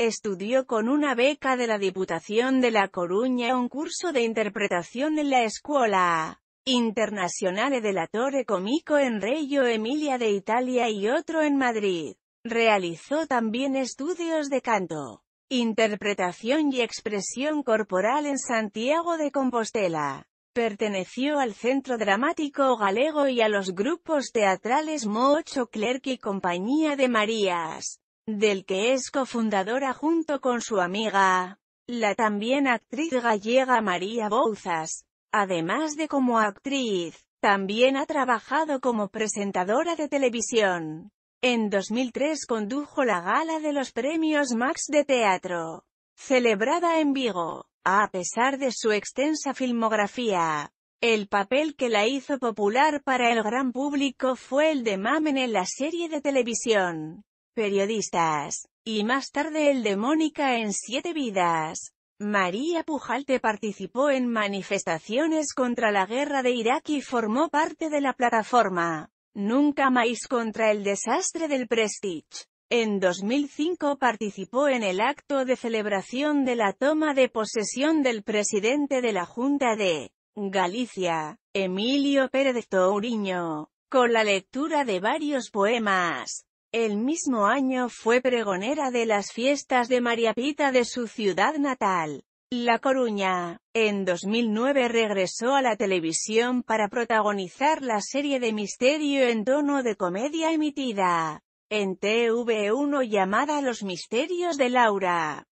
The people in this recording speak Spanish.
Estudió con una beca de la Diputación de La Coruña un curso de interpretación en la Escuela Internacional de la Torre Comico en Reggio Emilia de Italia y otro en Madrid. Realizó también estudios de canto, interpretación y expresión corporal en Santiago de Compostela. Perteneció al Centro Dramático Galego y a los grupos teatrales Mocho Clerc y Compañía de Marías del que es cofundadora junto con su amiga, la también actriz gallega María Bouzas. Además de como actriz, también ha trabajado como presentadora de televisión. En 2003 condujo la gala de los premios Max de Teatro, celebrada en Vigo. A pesar de su extensa filmografía, el papel que la hizo popular para el gran público fue el de Mamen en la serie de televisión periodistas, y más tarde el de Mónica en Siete Vidas. María Pujalte participó en manifestaciones contra la guerra de Irak y formó parte de la plataforma Nunca más contra el desastre del Prestige. En 2005 participó en el acto de celebración de la toma de posesión del presidente de la Junta de Galicia, Emilio Pérez Touriño, con la lectura de varios poemas. El mismo año fue pregonera de las fiestas de María Pita de su ciudad natal. La Coruña. En 2009 regresó a la televisión para protagonizar la serie de misterio en tono de comedia emitida en TV1 llamada Los Misterios de Laura.